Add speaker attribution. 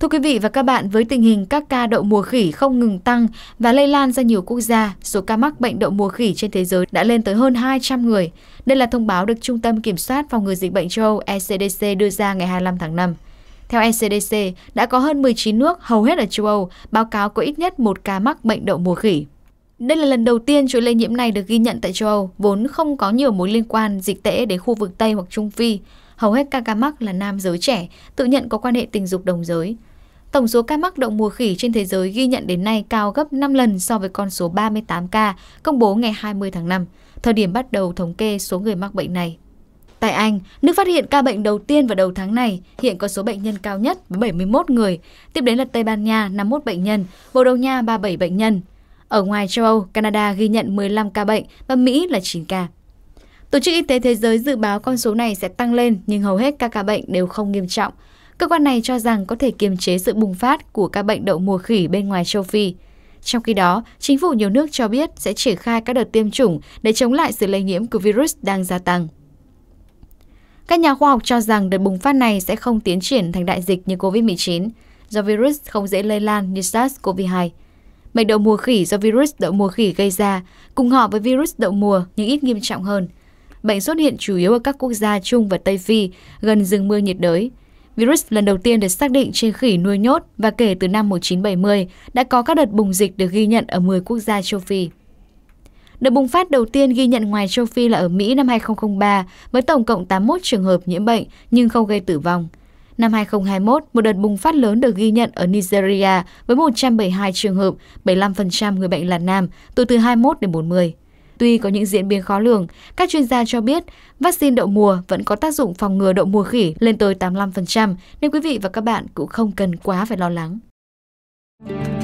Speaker 1: Thưa quý vị và các bạn, với tình hình các ca đậu mùa khỉ không ngừng tăng và lây lan ra nhiều quốc gia, số ca mắc bệnh đậu mùa khỉ trên thế giới đã lên tới hơn 200 người. Đây là thông báo được Trung tâm Kiểm soát phòng ngừa dịch bệnh châu Âu ECDC đưa ra ngày 25 tháng 5. Theo ECDC, đã có hơn 19 nước, hầu hết ở châu Âu, báo cáo có ít nhất một ca mắc bệnh đậu mùa khỉ. Đây là lần đầu tiên chuỗi lây nhiễm này được ghi nhận tại châu Âu, vốn không có nhiều mối liên quan dịch tễ đến khu vực Tây hoặc Trung Phi. Hầu hết các ca mắc là nam giới trẻ, tự nhận có quan hệ tình dục đồng giới. Tổng số ca mắc đậu mùa khỉ trên thế giới ghi nhận đến nay cao gấp 5 lần so với con số 38 ca công bố ngày 20 tháng 5, thời điểm bắt đầu thống kê số người mắc bệnh này. Tại Anh, nước phát hiện ca bệnh đầu tiên vào đầu tháng này, hiện có số bệnh nhân cao nhất với 71 người, tiếp đến là Tây Ban Nha 51 bệnh nhân, Bồ Đào Nha 37 bệnh nhân. Ở ngoài châu Âu, Canada ghi nhận 15 ca bệnh và Mỹ là 9 ca. Tổ chức Y tế Thế giới dự báo con số này sẽ tăng lên nhưng hầu hết các ca bệnh đều không nghiêm trọng. Cơ quan này cho rằng có thể kiềm chế sự bùng phát của các bệnh đậu mùa khỉ bên ngoài châu Phi. Trong khi đó, chính phủ nhiều nước cho biết sẽ triển khai các đợt tiêm chủng để chống lại sự lây nhiễm của virus đang gia tăng. Các nhà khoa học cho rằng đợt bùng phát này sẽ không tiến triển thành đại dịch như COVID-19, do virus không dễ lây lan như SARS-CoV-2. Bệnh đậu mùa khỉ do virus đậu mùa khỉ gây ra, cùng họ với virus đậu mùa nhưng ít nghiêm trọng hơn. Bệnh xuất hiện chủ yếu ở các quốc gia Trung và Tây Phi, gần rừng mưa nhiệt đới. Virus lần đầu tiên được xác định trên khỉ nuôi nhốt và kể từ năm 1970 đã có các đợt bùng dịch được ghi nhận ở 10 quốc gia châu Phi. Đợt bùng phát đầu tiên ghi nhận ngoài châu Phi là ở Mỹ năm 2003 với tổng cộng 81 trường hợp nhiễm bệnh nhưng không gây tử vong. Năm 2021, một đợt bùng phát lớn được ghi nhận ở Nigeria với 172 trường hợp, 75% người bệnh là nam, tuổi từ 21 đến 40. Tuy có những diễn biến khó lường, các chuyên gia cho biết vaccine đậu mùa vẫn có tác dụng phòng ngừa đậu mùa khỉ lên tới 85%, nên quý vị và các bạn cũng không cần quá phải lo lắng.